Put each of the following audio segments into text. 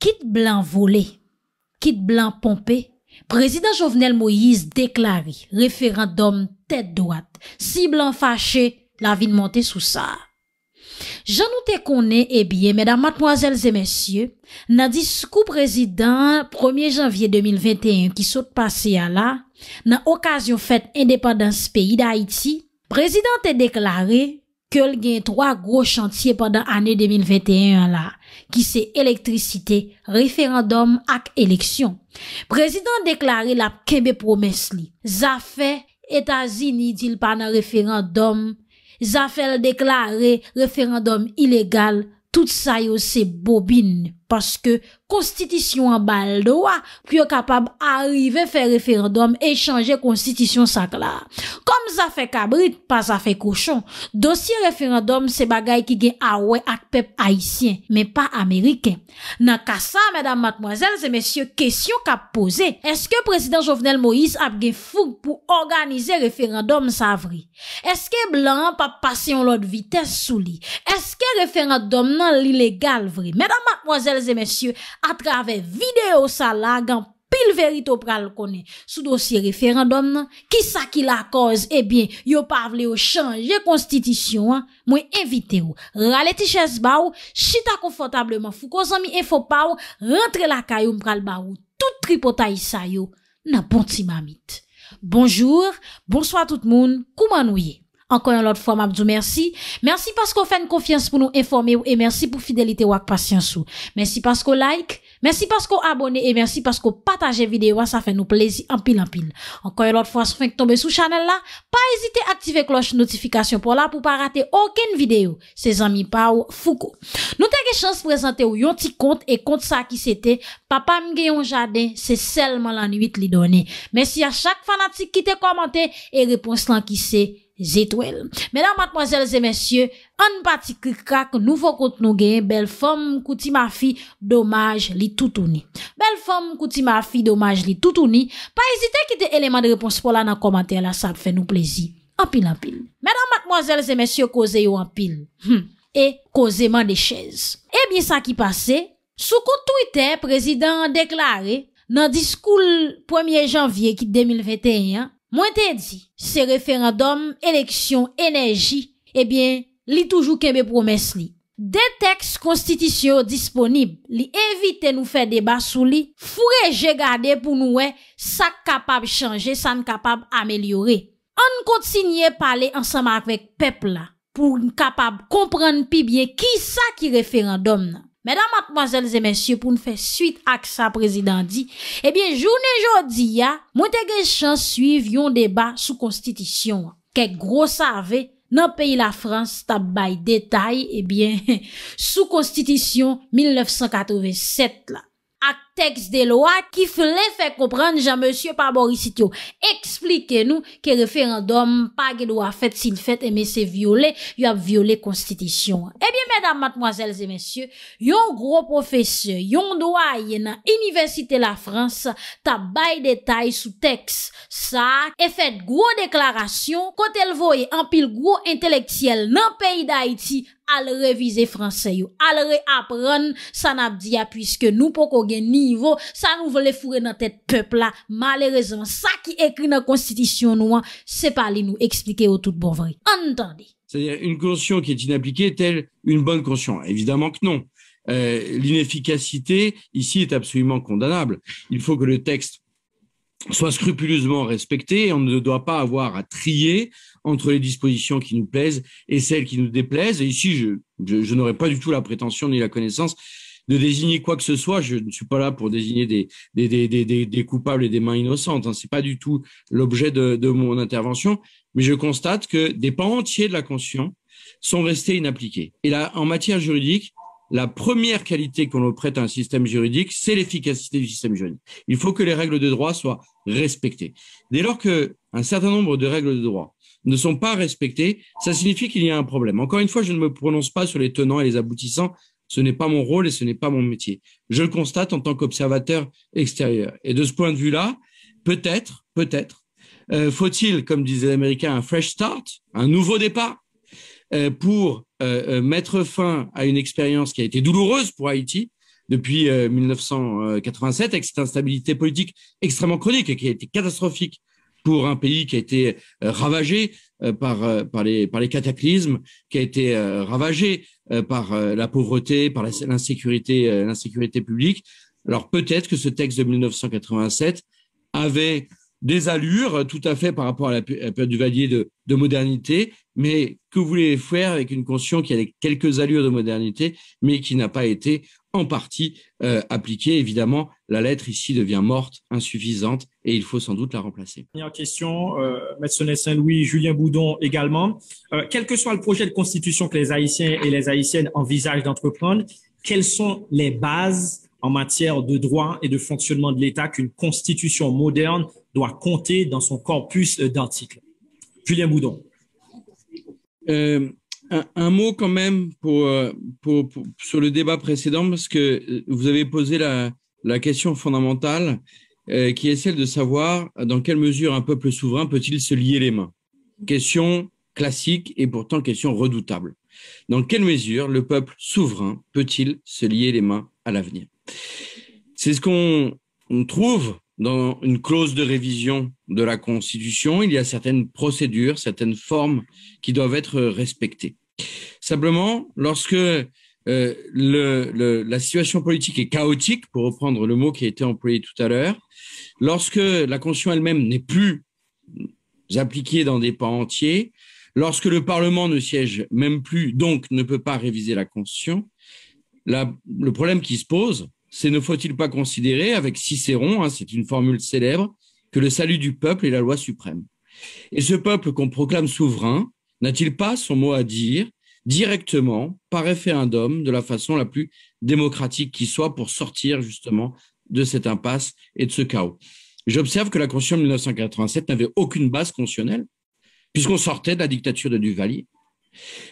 Kit blan volé, kit blan pompé, Prezident Jovenel Moïse deklaré, Referandum tèdouat, si blan faché, la vin montè sou sa. Jan nou tè konè, e eh bie, mèdam matmoazèl zè mèsyè, nan diskou prezident 1 janvye 2021 ki sot pasè ya la, nan okasyon fèt indépandans peyi da Haiti, prezident tè deklaré, Kel gen 3 gro chantye pandan ane 2021 la, ki se elektrisite, referandom ak eleksyon. Prezident deklare la kebe promes li, zafè etazini dil panan referandom, zafè l deklare referandom ilegal, tout sa yo se bobine. paske konstitisyon an bal doa pyo kapab arive fe referandom e chanje konstitisyon sak la. Kom za fe kabrit, pa za fe kouchon, dosye referandom se bagay ki gen awe ak pep haisyen, me pa Ameriken. Nan ka sa, medan matmoazel, se mesye kesyon ka pose, eske prezident Jovenel Moïse ap gen foug pou organize referandom sa vri? Eske blan pa pase yon lot vites sou li? Eske referandom nan li legal vri? Medan matmoazel A travè videyo sa lagan pil verito pral kone Sou dosye referandon, ki sa ki la koz Ebyen, eh yo pavle yo chanje konstitisyon Mwen evite yo, rale ti ches baw Chita konfotableman fukozami e fopaw Rentre la kayo mpral baw Tout tripotay sa yo, nan bonti mamit Bonjour, bonswa tout moun, kouman ouye Encore une autre fois, m'abdou merci. Merci parce qu'on fait une confiance pour nous informer et merci pour fidélité ou patience ou. Merci parce qu'on like, merci parce qu'on abonne et merci parce qu'on partage vidéo, ça fait nous plaisir en pile en pile. Encore une autre fois, si vous tomber sous channel là, pas hésiter à activer cloche notification pour là pour pas rater aucune vidéo. Ces amis Pao, Foucault. Nous t'avons chance de présenter un petit compte et compte ça qui c'était papa un jardin, c'est seulement la nuit li donner. Merci à chaque fanatique qui t'a commenté et réponse là qui c'est Zetwèl. Mèdèm matmozèl zè mèsyè, an pati kikak nouvo kont nou gen, bel fòm kouti ma fi domaj li toutouni. Bel fòm kouti ma fi domaj li toutouni, pa ezite kite eleman de repons pou la nan komantè la sa ap fè nou plezi. Anpil anpil. Mèdèm matmozèl zè mèsyè, koze yo anpil. E koze man de chèz. E eh bie sa ki pase, sou koutou itè, prezident deklare nan diskoul 1è janvye kite 2021 an, Mwen te di, se referendum, eleksyon, enerji, ebyen li toujou kebe promes li. De tekst konstitusyon disponib li evite nou fe deba sou li, fure je gade pou nou we sa kapab chanje, sa n kapab amelyore. An kontinye pale ansama akvek pepl la pou n kapab kompran pi bie ki sa ki referendum nan. Mèdam matmazèl zè mèsyè pou nou fè suite ak sa prezident di, ebyen eh jouni jodi ya, mwen te gen chan suiv yon deba sou konstitisyon. Kèk gros save nan peyi la Frans tap bay detay, ebyen sou konstitisyon 1987 la. Ak! tekst de lwa ki f lè fè kompran jan monsye paborisito. Eksplike nou ke referandom pa ge lwa fèt si l fèt eme se viole, yon ap viole konstitisyon. Ebyen, mèdam, matmoazèlze, monsye, yon gro profeseur, yon doa ye nan Université la France tabay detay sou tekst sa, e fèt gro deklarasyon, kote l voye an pil gro entelektiyel nan peyi d'Haïti, al revize franseyo, al reapren san ap diya, pwiske nou poko geni ça voulait fourrer tête peuple tête, peuple. Là, malheureusement, Ça qui écrit la constitution, nous, hein, c'est pas lui nous expliquer au tout bon vrai. Entendez. C'est-à-dire une conscience qui est inappliquée est une bonne conscience Évidemment que non. Euh, l'inefficacité ici est absolument condamnable. Il faut que le texte soit scrupuleusement respecté on ne doit pas avoir à trier entre les dispositions qui nous plaisent et celles qui nous déplaisent. Et ici, je n'aurais pas du tout la prétention ni la connaissance de désigner quoi que ce soit. Je ne suis pas là pour désigner des, coupables et des mains innocentes. Hein. ce n'est pas du tout l'objet de, mon intervention. Mais je constate que des pans entiers de la conscience sont restés inappliqués. Et là, en matière juridique, la première qualité qu'on prête à un système juridique, c'est l'efficacité du système juridique. Il faut que les règles de droit soient respectées. Dès lors que un certain nombre de règles de droit ne sont pas respectées, ça signifie qu'il y a un problème. Encore une fois, je ne me prononce pas sur les tenants et les aboutissants ce n'est pas mon rôle et ce n'est pas mon métier. Je le constate en tant qu'observateur extérieur. Et de ce point de vue-là, peut-être, peut-être, euh, faut-il, comme disait l'Américain, un fresh start, un nouveau départ euh, pour euh, mettre fin à une expérience qui a été douloureuse pour Haïti depuis 1987, avec cette instabilité politique extrêmement chronique et qui a été catastrophique pour un pays qui a été euh, ravagé euh, euh, par, les, cataclysmes, qui a été ravagé par la pauvreté, par l'insécurité, l'insécurité publique. Alors peut-être que ce texte de 1987 avait des allures tout à fait par rapport à la période du Valier de, modernité, mais que vous voulez faire avec une conscience qui a quelques allures de modernité, mais qui n'a pas été en partie euh, appliquée. Évidemment, la lettre ici devient morte, insuffisante, et il faut sans doute la remplacer. Dernière question, euh, Saint-Louis, Julien Boudon également. Euh, quel que soit le projet de constitution que les Haïtiens et les Haïtiennes envisagent d'entreprendre, quelles sont les bases en matière de droit et de fonctionnement de l'État qu'une constitution moderne doit compter dans son corpus euh, d'articles Julien Boudon. Euh, un, mot quand même euh, sur le débat précédent, parce que euh, vous avez posé la, question fondamentale euh, qui est celle de savoir dans quelle mesure un peuple souverain peut-il se lier les mains. Question classique et pourtant question redoutable. Dans quelle mesure le peuple souverain peut-il se lier les mains à l'avenir C'est ce qu'on trouve dans une clause de révision de la Constitution, il y a certaines procédures, certaines formes qui doivent être respectées. Simplement, lorsque euh, la situation politique est chaotique, pour reprendre le mot qui a été employé tout à l'heure, lorsque la Constitution elle-même n'est plus appliquée dans des pans entiers, lorsque le Parlement ne siège même plus, donc ne peut pas réviser la Constitution, le problème qui se pose, c'est ne faut-il pas considérer, avec Cicéron, hein, c'est une formule célèbre, que le salut du peuple est la loi suprême. Et ce peuple qu'on proclame souverain, n'a-t-il pas son mot à dire directement par référendum de la façon la plus démocratique qui soit pour sortir justement de cette impasse et de ce chaos J'observe que la Constitution de 1987 n'avait aucune base constitutionnelle puisqu'on sortait de la dictature de Duvalier.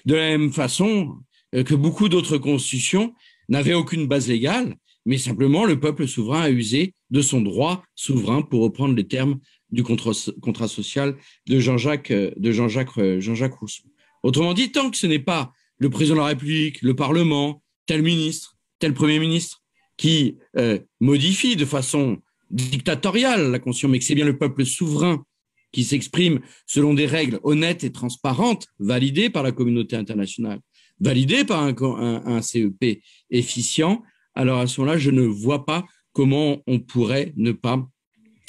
De la même façon euh, que beaucoup d'autres constitutions n'avaient aucune base légale, mais simplement le peuple souverain a usé de son droit souverain, pour reprendre les termes du contrat, social de Jean-Jacques euh, de Jean-Jacques euh, Jean-Jacques Rousseau. Autrement dit, tant que ce n'est pas le président de la République, le Parlement, tel ministre, tel Premier ministre qui euh, modifie de façon dictatoriale la Constitution, mais que c'est bien le peuple souverain qui s'exprime selon des règles honnêtes et transparentes, validées par la communauté internationale, validées par un CEP efficient, alors à ce moment-là, je ne vois pas comment on pourrait ne pas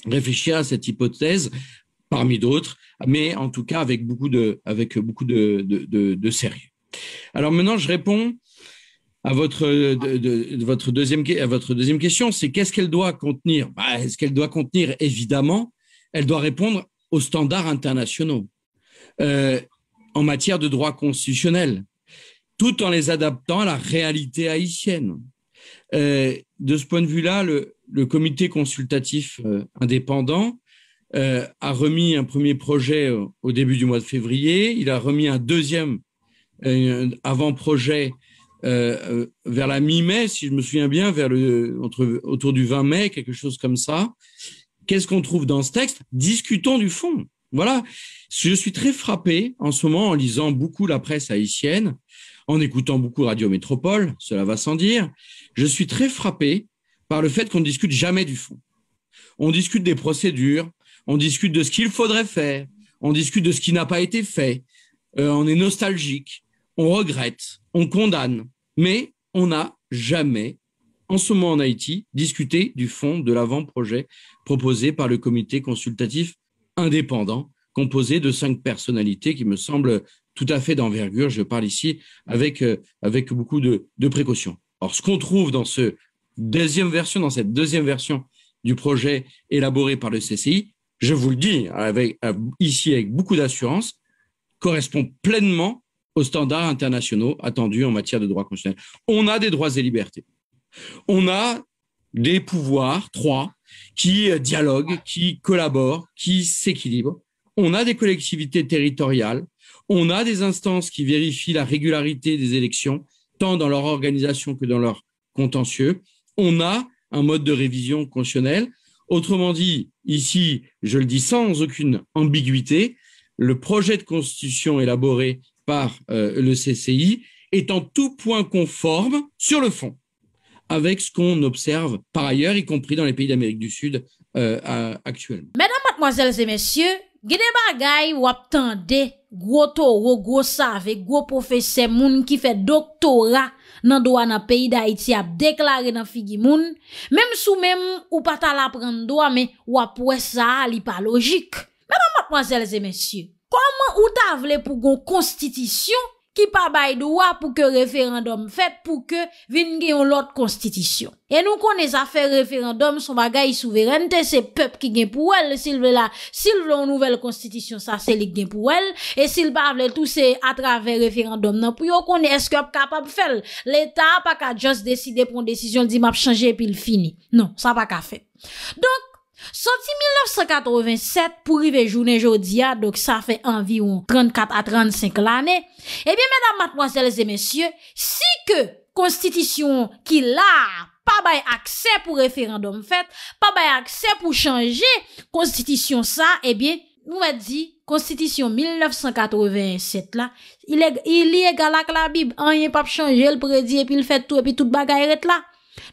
réfléchir à cette hypothèse parmi d'autres, mais en tout cas avec beaucoup de, avec beaucoup de, de, de, sérieux. Alors maintenant, je réponds à votre, de, votre, deuxième, à votre deuxième question, c'est qu'est-ce qu'elle doit contenir bah, Est-ce qu'elle doit contenir Évidemment, elle doit répondre aux standards internationaux euh, en matière de droit constitutionnel, tout en les adaptant à la réalité haïtienne. Euh, de ce point de vue-là, le, comité consultatif euh, indépendant euh, a remis un premier projet au début du mois de février. Il a remis un deuxième avant-projet vers la mi-mai, si je me souviens bien, vers le, autour du 20 mai, quelque chose comme ça. Qu'est-ce qu'on trouve dans ce texte Discutons du fond. Voilà. Je suis très frappé en ce moment en lisant beaucoup la presse haïtienne, en écoutant beaucoup Radio Métropole, cela va sans dire, je suis très frappé par le fait qu'on ne discute jamais du fond. On discute des procédures, on discute de ce qu'il faudrait faire, on discute de ce qui n'a pas été fait, euh, on est nostalgique, on regrette, on condamne, mais on n'a jamais, en ce moment en Haïti, discuté du fond de l'avant-projet proposé par le comité consultatif indépendant, composé de cinq personnalités qui me semblent tout à fait d'envergure. Je parle ici avec, euh, avec beaucoup de, de précautions. Alors, ce qu'on trouve dans ce deuxième version, dans cette deuxième version du projet élaboré par le CCI, je vous le dis avec, euh, ici avec beaucoup d'assurance, correspond pleinement aux standards internationaux attendus en matière de droits constitutionnel. On a des droits et libertés. On a des pouvoirs, trois, qui euh, dialoguent, qui collaborent, qui s'équilibrent. On a des collectivités territoriales, on a des instances qui vérifient la régularité des élections tant dans leur organisation que dans leur contentieux, on a un mode de révision constitutionnelle. Autrement dit, ici, je le dis sans aucune ambiguïté, le projet de constitution élaboré par euh, le CCI est en tout point conforme sur le fond avec ce qu'on observe par ailleurs, y compris dans les pays d'Amérique du Sud euh, actuellement. Mesdames, mademoiselles et messieurs, Gwo toro, gwo save, gwo profese moun ki fe doktora nan doa nan peyi da iti ap deklare nan figi moun, mem sou mem ou pata la prendoa men wapwe sa a li pa logik. Men a ma pwazelze mesye, koman ou ta vle pou gwo konstitisyon, ki pa bayi dowa pou ke referandom fèt pou ke vin gen yon lot konstitisyon. E nou konè zafè referandom, son bagay souverènte, se pep ki gen pou el, sil vè la, sil vè yon nouvel konstitisyon, sa selik gen pou el, e sil pa vè tout se atrave referandom nan, pou yo konè eske ap kapab fèl, l'Etat pa ka just deside pon desisyon, di map chanje epi l'fini. Non, sa pa ka fè. Donk, Soti 1987 pou rive jounen jodi ya Dok sa fe envyon 34 a 35 l ane Ebyen medan matmwazels e mensye Si ke konstitisyon ki la Pa bay akse pou referandom fet Pa bay akse pou chanje Konstitisyon sa ebyen eh Mwen di konstitisyon 1987 la I li e galak la bib Anye pap chanje l predi epi l fet to Epi tout bagayret la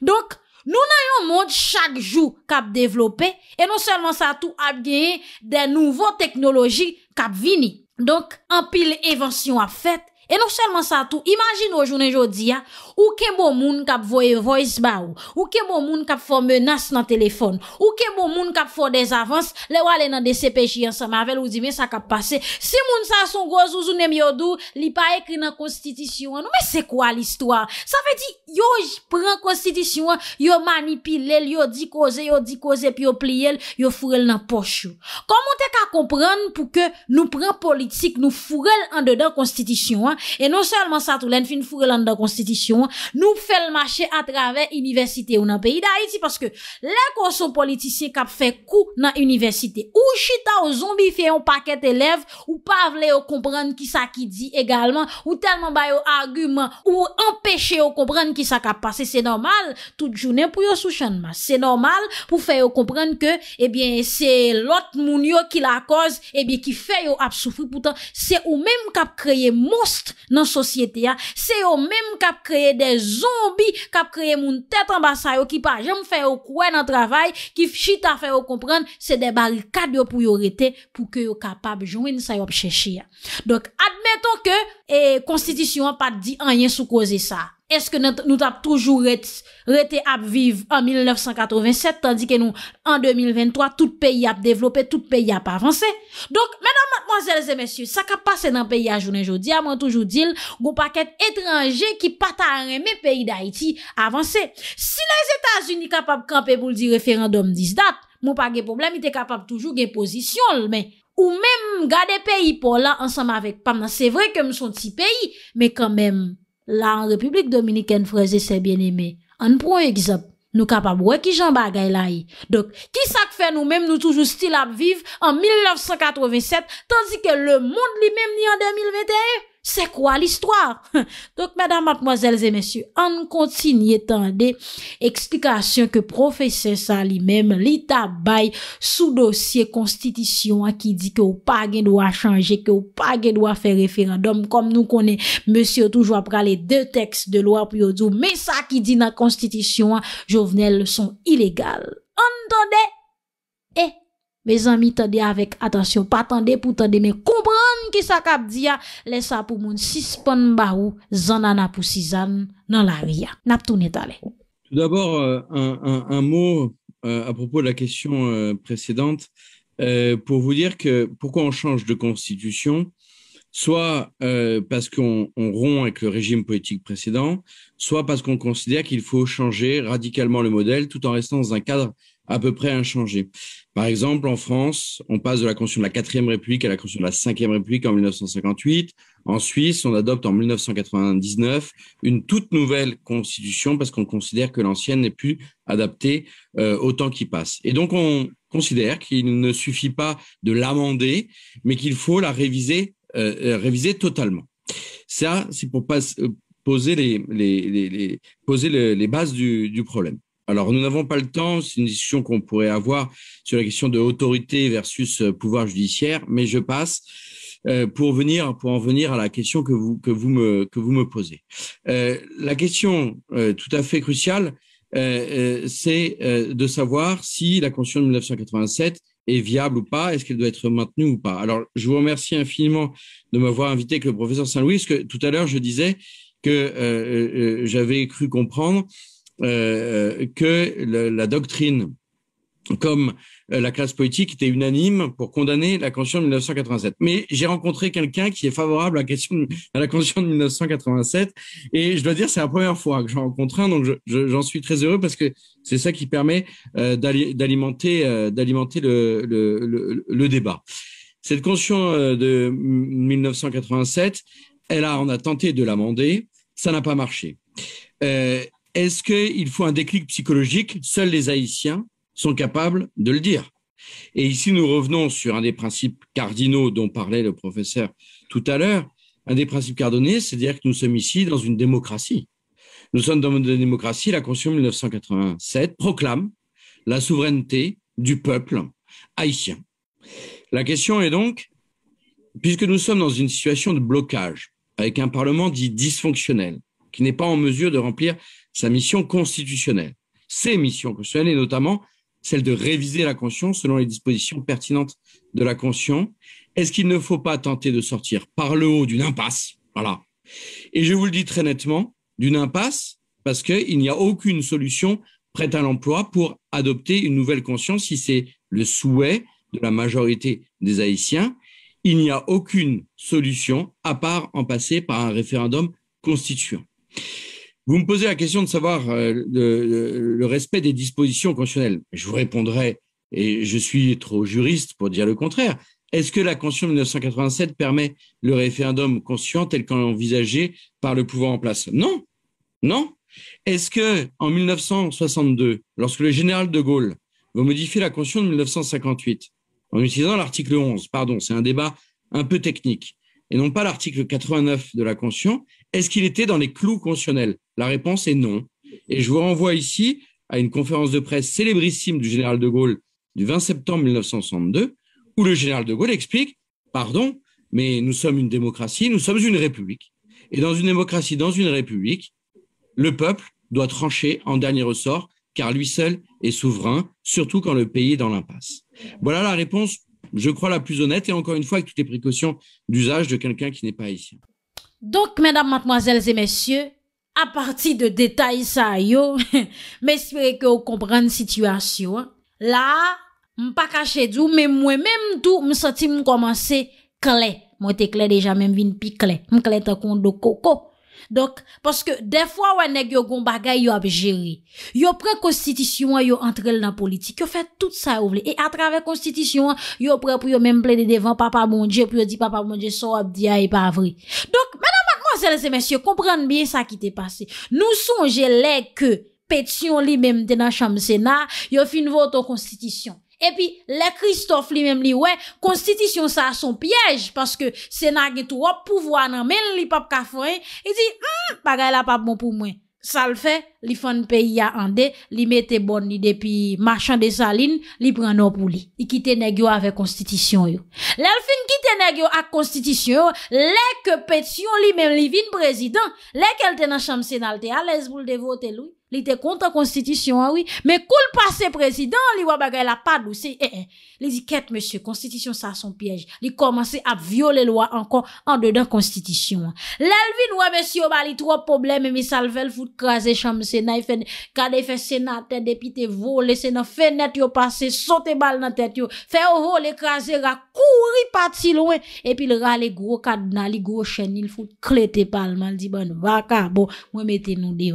Dok Nou nan yon moun chak jou kap devlopè e non selman sa tou ap geye de nouvo teknoloji kap vini. Donk, an pil evansyon ap fèt E nou selman sa tou, imajin ou jounen jodi ya, ou kem bon moun kap voye voyes ba ou, ou kem bon moun kap fo menas nan telefon, ou kem bon moun kap fo dez avans, le wale nan de sepeji an sa mavel ou di men sa kap pase. Si moun sa son goz ou zounen miodou, li pa ekri nan konstitisyon an, nou me se kwa l'histoire? Sa fe di, yo j pren konstitisyon an, yo manipile l, yo di koze, yo di koze pi yo pli l, yo furel nan pochou. Komon te ka kompran pou ke nou pren politik, nou furel an dedan konstitisyon an, E non selman sa tou lèn fin fure lan da konstitisyon Nou fèl mâche a travè Universite ou nan peyi da iti Paske lèk ou son politisye Kap fè kou nan universite Ou chita ou zombi fè yon paket elev Ou pavle ou kompran ki sa ki di Egalman ou telman bay ou argument Ou empèche ou kompran Ki sa kap pase, se normal Tout jounen pou yo sou chanman Se normal pou fè yo kompran ke Ebyen eh se lot moun yo ki la koz Ebyen ki fè yo ap soufri Poutan se ou mèm kap kreye mons nan sosyete ya, se yo mem kap kreye de zombi kap kreye moun tetan ba sa yo ki pa jom fè yo kwen nan travay, ki fichi ta fè yo kompren, se de bari kad yo pou yo rete pou ke yo kapab joun sa yo cheche ya, dok admeton ke konstitisyon pat di anyen sou koze sa Eske nou tap toujou rete ap viv an 1987, tandi ke nou an 2023, tout peyi ap devlope, tout peyi ap avanse. Donk, menan matmozèlze, mèsyou, sa kap pase nan peyi a jounen joudi, a mwen toujou dil, goun paket etranje ki pata reme peyi d'Haïti avanse. Si les Etats-Unis kapap kampe pou ldi referendum dis dat, moun pa gen problem, ite kapap toujou gen pozisyon lmen. Ou mèm gade peyi polan ansam avèk pam nan, se vre kèm son ti peyi, mè kèm mèm. La an Republik Dominikèn freze se bien ime. An prou ekzop, nou kapab wè ki jan bagay la yi. Dok, ki sak fe nou menm nou toujou stil ap viv an 1987 tanzi ke le moun li menm ni an 2020? Se kwa l'histoire? Dok, madame, mademoiselles et messieurs, an kontinye tan de eksplikasyon ke profese sa li mem, li tabay sou dosye konstitisyon an ki di ke ou pa gen do a chanje, ke ou pa gen do a fe referandom, kom nou konen, monsieur toujwa prale de teks de loi pou yodou, me sa ki di nan konstitisyon an, jovenel son ilegal. An tan de? Eh, mes amis, tan de avèk, atensyon, pa tan de pou tan de, men kompran, la Tout d'abord, euh, un, un, mot euh, à propos de la question euh, précédente, pour vous dire que pourquoi on change de constitution, soit parce qu'on rompt avec le régime politique précédent, soit parce qu'on considère qu'il faut changer radicalement le modèle tout en restant dans un cadre à peu près inchangé. Par exemple, en France, on passe de la Constitution de la Quatrième République à la Constitution de la Cinquième République en 1958. En Suisse, on adopte en 1999 une toute nouvelle Constitution parce qu'on considère que l'ancienne n'est plus adaptée euh, au temps qui passe. Et donc, on considère qu'il ne suffit pas de l'amender, mais qu'il faut la réviser, euh, euh, réviser totalement. Ça, c'est pour pas, poser les, les, poser les bases du, du problème. Alors, nous n'avons pas le temps, c'est une discussion qu'on pourrait avoir sur la question de autorité versus euh, pouvoir judiciaire, mais je passe euh, pour venir pour en venir à la question que vous que vous me que vous me posez. Euh, la question tout à fait cruciale, c'est de savoir si la Constitution de 1987 est viable ou pas, est-ce qu'elle doit être maintenue ou pas. Alors, je vous remercie infiniment de m'avoir invité avec le professeur Saint-Louis, que tout à l'heure je disais que j'avais cru comprendre euh, euh, que la doctrine comme euh, la classe politique était unanime pour condamner la conscience de 1987. Mais j'ai rencontré quelqu'un qui est favorable à la, question de, à la Constitution de 1987 et je dois dire c'est la première fois que j'en rencontre un, donc j'en je, suis très heureux parce que c'est ça qui permet d'alimenter d'alimenter le, le, le, débat. Cette Constitution de 1987, elle a on a tenté de l'amender, ça n'a pas marché. Euh, est-ce qu'il faut un déclic psychologique Seuls les Haïtiens sont capables de le dire. Et ici, nous revenons sur un des principes cardinaux dont parlait le professeur tout à l'heure. Un des principes cardonnés, c'est-à-dire que nous sommes ici dans une démocratie. Nous sommes dans une démocratie. La Constitution 1987 proclame la souveraineté du peuple haïtien. La question est donc, puisque nous sommes dans une situation de blocage, avec un Parlement dit dysfonctionnel, qui n'est pas en mesure de remplir sa mission constitutionnelle. Ses missions constitutionnelles, et notamment celle de réviser la conscience selon les dispositions pertinentes de la conscience. Est-ce qu'il ne faut pas tenter de sortir par le haut d'une impasse Voilà. Et je vous le dis très nettement, d'une impasse, parce qu'il n'y a aucune solution prête à l'emploi pour adopter une nouvelle conscience si c'est le souhait de la majorité des Haïtiens. Il n'y a aucune solution à part en passer par un référendum constituant. Vous me posez la question de savoir euh, le, respect des dispositions constitutionnelles. Je vous répondrai, et je suis trop juriste pour dire le contraire. Est-ce que la Constitution de 1987 permet le référendum conscient tel qu'envisagé par le pouvoir en place Non, non. Est-ce que en 1962, lorsque le général de Gaulle veut modifier la Constitution de 1958 en utilisant l'article 11, pardon, c'est un débat un peu technique, et non pas l'article 89 de la Constitution, est-ce qu'il était dans les clous constitutionnels La réponse est non. Et je vous renvoie ici à une conférence de presse célébrissime du général de Gaulle du 20 septembre 1962, où le général de Gaulle explique, pardon, mais nous sommes une démocratie, nous sommes une république. Et dans une démocratie, dans une république, le peuple doit trancher en dernier ressort, car lui seul est souverain, surtout quand le pays est dans l'impasse. Voilà la réponse je crois, la plus honnête et encore une fois avec toutes les précautions d'usage de quelqu'un qui n'est pas ici Donc, mesdames, mademoiselles et messieurs, à partir de détails ça yo, j'espère que vous comprenez la situation. Là, pas caché d'où, mais moi-même tout, me me commencer clair. Moi, t'es clair déjà, même vin pi clair. clair tant qu'on coco. Donk, paske defwa wannek yo goun bagay yo ap jeri, yo pre konstitisyon yo entrel nan politik, yo fe tout sa ouvle, e atrave konstitisyon yo pre pou yo menm ple de devan papa mounje, pou yo di papa mounje so ap diya e pa avri. Donk, menan mank mansel se mensyo, komprende bien sa ki te pase, nou sonje le ke petisyon li menm tenan chanm sena, yo fin voto konstitisyon. Epi, lè Kristof li mèm li, wè, konstitisyon sa a son pièj, paske sè nage tou wop pou vwa nan men li pap kafwen, i di, m, bagay la pap moun pou mwen. Sal fè, li fon peyi ya ande, li mè te bon ni depi machan de sa lin, li pren nou pou li. I ki te negyo ave konstitisyon yo. Lèl fin ki te negyo ak konstitisyon yo, lèk pet yon li mèm li vin prezidant, lèk el tena chamsen al te a, lèz boul devote loun. li te konta konstitisyon an wè me koul pase prezident li wè bagay la pad ou se eh, eh, li zi ket monsye konstitisyon sa son pyej li komanse a viole lwa an kon an dedan konstitisyon lèl vin wè monsye wè li tro probleme mi salvel foute krasè chanm sè nan kade fè sè nan tèd epi te vò lè sè nan fènèt yo pase sote bal nan tèd yo fè yo vò li krasè rè kouri pati lwen epi lè rè li gro kad nan li gro chen li foute klete palman li zi ban vaka bon wè mette nou de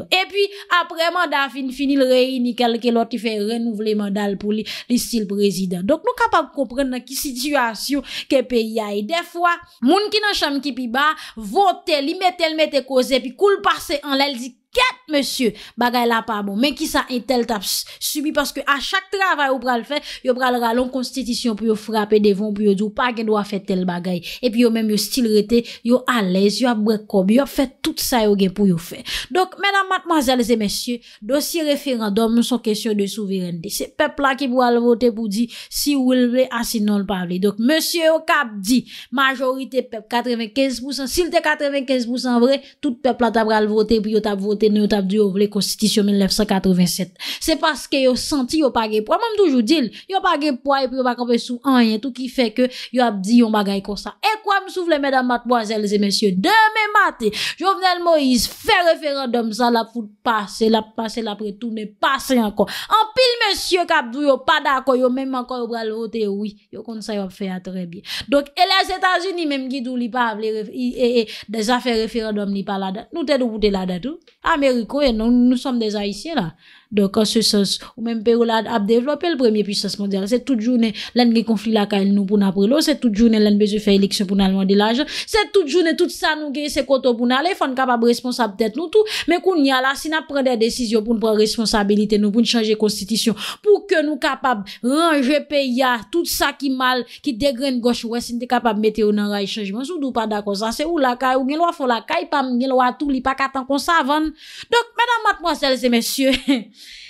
Vèman da fin finil reyini kelke loti fè renouvleman dal pou li stil prezident. Dok nou kapak koupren nan ki situasyon ke pe yay. De fwa, moun ki nan chanm ki pi ba, vote li metel metekose pi kulpase an lèl di ki. ket monsye bagay la pa bon men ki sa entel tap subi paske a chak travay ou pral fè yo pral ralon konstitisyon pou yo frape devon pou yo djou pa gen do a fè tel bagay epi yo menm yo stil rete, yo alèz yo ap brekob, yo ap fè tout sa yo gen pou yo fè donk menan matmazèl zè monsye dosi referandom son kèsyon de souverèndi se pepl la ki pou al votè pou di si ou l vè asinon ah, l pavlè donk monsye yo kap di majorite pep 95% sil te 95% vre, tout pepl la ta pral votè pou yo tap vot E nou tabdou yo vle konstitisyon 1987 Se paske yo senti yo page po A moun toujou dil Yo page po a epre yo baka vle sou anye Tou ki fe ke yo ap di yon bagay kon sa E kwa m soufle mèdam matboazel Se mèsyo de mè mat Jovenel Moïse fè referandom Sa la foute pase la pase la pretou Ne pase ankon Anpil mèsyo kabdou yo pa dako Yo mèm ankon bralote Yo kon sa yo fè a tre bie E les Etats-Unis mèm gidou li pa avle De zafè referandom ni pa la dat Nou te nou boute la dat ou Ameriko e nou nou som deja isi la Dok, an se sens, ou menm pe ou la ap devlope, el premier puissance mondial, se tout jounen len ge konflik la ka el nou pou nan prelo, se tout jounen len beze fe elik se pou nan alwande la jan, se tout jounen tout sa nou ge se koto pou nan ale, fon kapab responsa ptet nou tou, men koun nye ala, si nan pren de desisyon pou nou pren responsabilite nou, pou nou chanje konstitisyon, pou ke nou kapab ranje pe ya, tout sa ki mal, ki degren goch, wè si nte kapab mette ou nan raye chanjman, sou dou pa da kon san, se ou la ka, ou nye lo a fol la ka, nye lo a tou li pa katan kon sa van,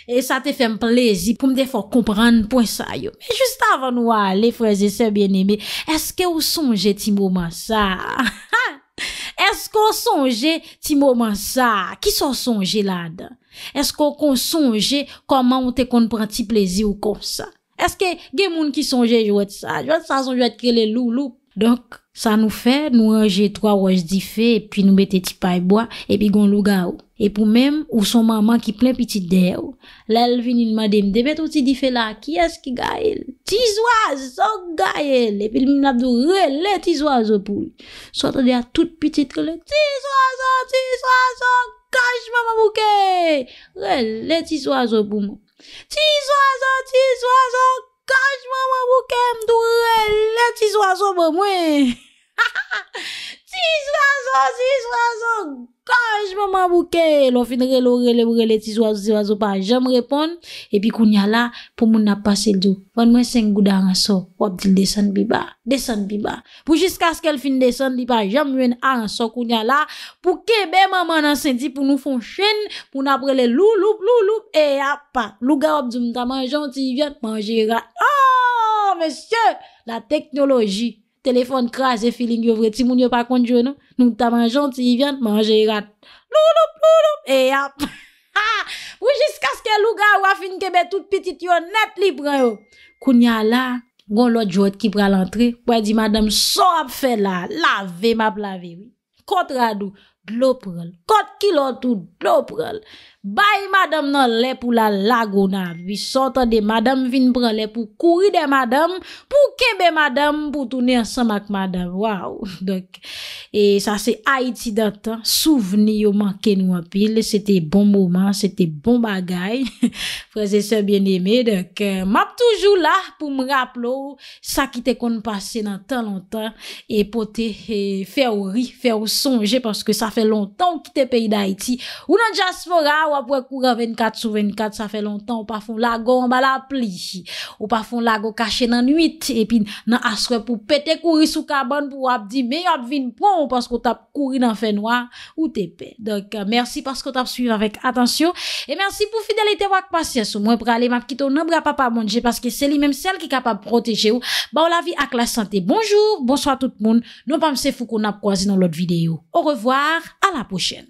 E sa te fèm plezi pou mde fò kompran pou sa yo. Just avan ou a le fò e zese bien eme, eske ou sonje ti mouman sa? Eske ou sonje ti mouman sa? Ki son sonje lada? Eske ou kon sonje koman ou te kon pranti plezi ou kom sa? Eske gen moun ki sonje jouet sa? Jouet sa sonje ou etkele loup loup? Donk, sa nou fe, nou enje 3 waj di fe, pi nou bete ti payboa, epi gon luga ou. E pou mem, ou son mama ki plen piti de ou. Lèl vinil madem, debet ou ti di fe la, ki eski ga el? Ti zwa zok ga el! Epi l'mi nabdou, relè ti zwa zopou! Sotan de a tout piti trele, ti zwa zok, ti zwa zok! Kaj mama bouke! Relè ti zwa zopou! Ti zwa zok, ti zwa zok! Kaj mwa mwa wou ke mdou e le tiswa sou bè mwen. Tiswa sou, tiswa sou. Laj maman bouke, lò fin re lò re le ou re le ti zwa zwa zwa zwa pa jam repon, epi koun ya la pou moun ap pase djou. Wan mwen sen gouda an so, wop di l desen bi ba, desen bi ba. Pou jiska skel fin desen di pa jam mwen an so koun ya la, pou kebe maman nan senti pou nou fon chen, pou napre le loup loup loup loup, e ap pa. Loup ga wop di mta manjant, yi vyan manjera. Aaaaaa, mesye, la teknoloji. Telefon kras e filin yo vre ti moun yo pa kondjo nou. Nou taman jonti yi vyan, manje yi rat. Loup loup loup loup, e yap. Ha! Ou jiska ske loup ga wafin kebe tout pitit yo net li pran yo. Koun ya la, goun lò jwot ki pral antre. Wè di madame so ap fè la, lave ma plave. Kot radou, glop pral. Kot kilot ou, glop pral. Bay madam nan lè pou la lago nan Vi sotan de madam vin pran lè Pou kouri de madam Pou kebe madam Pou toune ansan mak madam E sa se Haiti dantan Souveni yo manke nou apil Sete bon mouman, sete bon bagay Prese se bien eme Map toujou la pou m rap lò Sa kite kon passe nan tan lontan E potè Fè ou ri, fè ou sonje Paske sa fè lontan kite peyi d'Haïti Ou nan Jasfora wap wè koure 24 sou 24, sa fè lontan, wap wè pou lago wap bala pli, wap wè pou lago kache nan 8, epi nan aswe pou pete kouri sou kaban, pou wap di me yon vin pou, wap wè pou kouri nan fè noa, ou tepe. Dok, mersi, wap wè pou fidelite wak pasye, sou mwen prale, wap wè pou kito nan bra papamonje, paske seli, mèm sel ki kapap proteje ou, ba wè la vi ak la sante. Bonjour, bonsoit tout moun, nou pame se fou kon ap proazi nan lot videyo. Ou revoir, a la pochen.